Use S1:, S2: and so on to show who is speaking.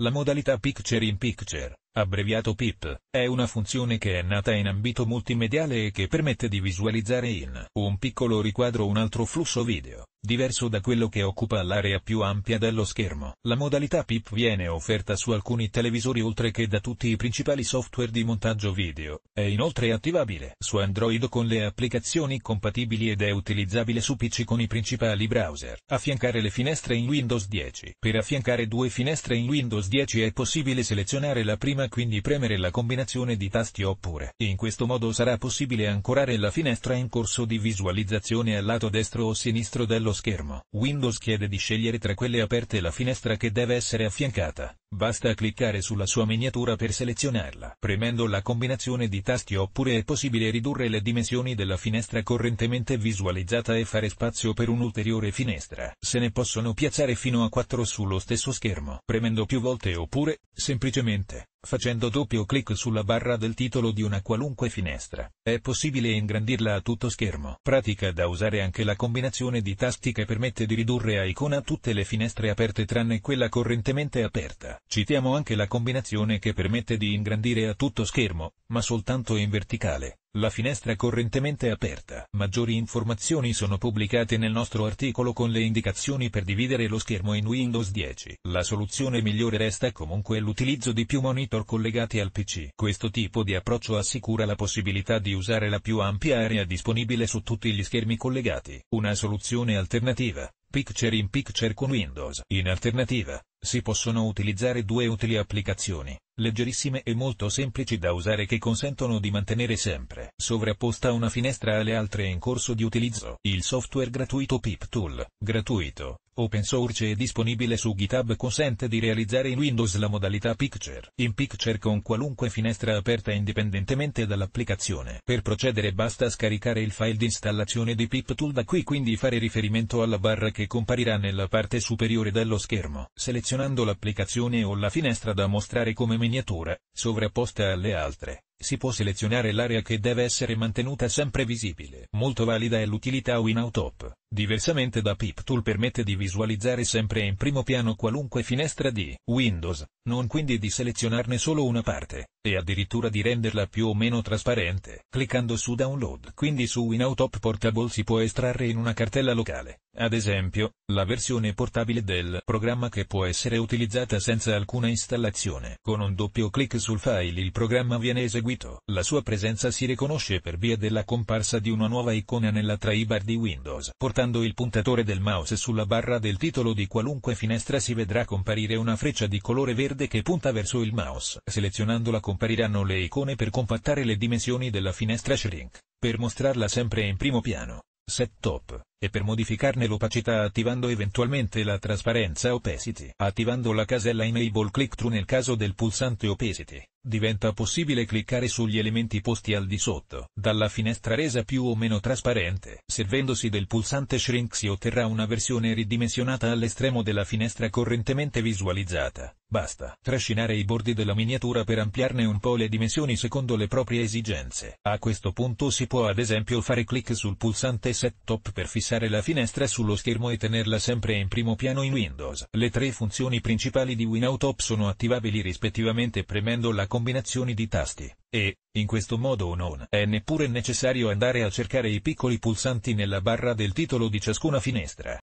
S1: La modalità Picture in Picture, abbreviato PIP, è una funzione che è nata in ambito multimediale e che permette di visualizzare in un piccolo riquadro un altro flusso video diverso da quello che occupa l'area più ampia dello schermo. La modalità PIP viene offerta su alcuni televisori oltre che da tutti i principali software di montaggio video, è inoltre attivabile su Android con le applicazioni compatibili ed è utilizzabile su PC con i principali browser. Affiancare le finestre in Windows 10. Per affiancare due finestre in Windows 10 è possibile selezionare la prima quindi premere la combinazione di tasti oppure, in questo modo sarà possibile ancorare la finestra in corso di visualizzazione al lato destro o sinistro dello sullo schermo. Windows chiede di scegliere tra quelle aperte la finestra che deve essere affiancata. Basta cliccare sulla sua miniatura per selezionarla. Premendo la combinazione di tasti oppure è possibile ridurre le dimensioni della finestra correntemente visualizzata e fare spazio per un'ulteriore finestra. Se ne possono piazzare fino a 4 sullo stesso schermo. Premendo più volte oppure, semplicemente, facendo doppio clic sulla barra del titolo di una qualunque finestra. È possibile ingrandirla a tutto schermo. Pratica da usare anche la combinazione di tasti che permette di ridurre a icona tutte le finestre aperte tranne quella correntemente aperta. Citiamo anche la combinazione che permette di ingrandire a tutto schermo, ma soltanto in verticale, la finestra correntemente aperta. Maggiori informazioni sono pubblicate nel nostro articolo con le indicazioni per dividere lo schermo in Windows 10. La soluzione migliore resta comunque l'utilizzo di più monitor collegati al PC. Questo tipo di approccio assicura la possibilità di usare la più ampia area disponibile su tutti gli schermi collegati. Una soluzione alternativa. Picture in Picture con Windows. In alternativa, si possono utilizzare due utili applicazioni leggerissime e molto semplici da usare che consentono di mantenere sempre sovrapposta una finestra alle altre in corso di utilizzo. Il software gratuito PipTool, gratuito, open source e disponibile su GitHub consente di realizzare in Windows la modalità Picture in Picture con qualunque finestra aperta indipendentemente dall'applicazione. Per procedere basta scaricare il file di installazione di PipTool da qui quindi fare riferimento alla barra che comparirà nella parte superiore dello schermo, selezionando l'applicazione o la finestra da mostrare come menu miniature, sovrapposta alle altre, si può selezionare l'area che deve essere mantenuta sempre visibile. Molto valida è l'utilità WinAutop, Diversamente da PipTool permette di visualizzare sempre in primo piano qualunque finestra di Windows, non quindi di selezionarne solo una parte, e addirittura di renderla più o meno trasparente, cliccando su Download. Quindi su Winautop Portable si può estrarre in una cartella locale, ad esempio, la versione portabile del programma che può essere utilizzata senza alcuna installazione. Con un doppio clic sul file il programma viene eseguito. La sua presenza si riconosce per via della comparsa di una nuova icona nella traibar di Windows. Portabile Spostando il puntatore del mouse sulla barra del titolo di qualunque finestra si vedrà comparire una freccia di colore verde che punta verso il mouse. Selezionandola compariranno le icone per compattare le dimensioni della finestra shrink, per mostrarla sempre in primo piano. Set top e per modificarne l'opacità attivando eventualmente la trasparenza opacity. Attivando la casella Enable Click True nel caso del pulsante opacity, diventa possibile cliccare sugli elementi posti al di sotto. Dalla finestra resa più o meno trasparente, servendosi del pulsante Shrink si otterrà una versione ridimensionata all'estremo della finestra correntemente visualizzata. Basta trascinare i bordi della miniatura per ampliarne un po' le dimensioni secondo le proprie esigenze. A questo punto si può ad esempio fare clic sul pulsante Set Top per fissare fissare la finestra sullo schermo e tenerla sempre in primo piano in Windows. Le tre funzioni principali di WinAutop sono attivabili rispettivamente premendo la combinazione di tasti, e, in questo modo o non è neppure necessario andare a cercare i piccoli pulsanti nella barra del titolo di ciascuna finestra.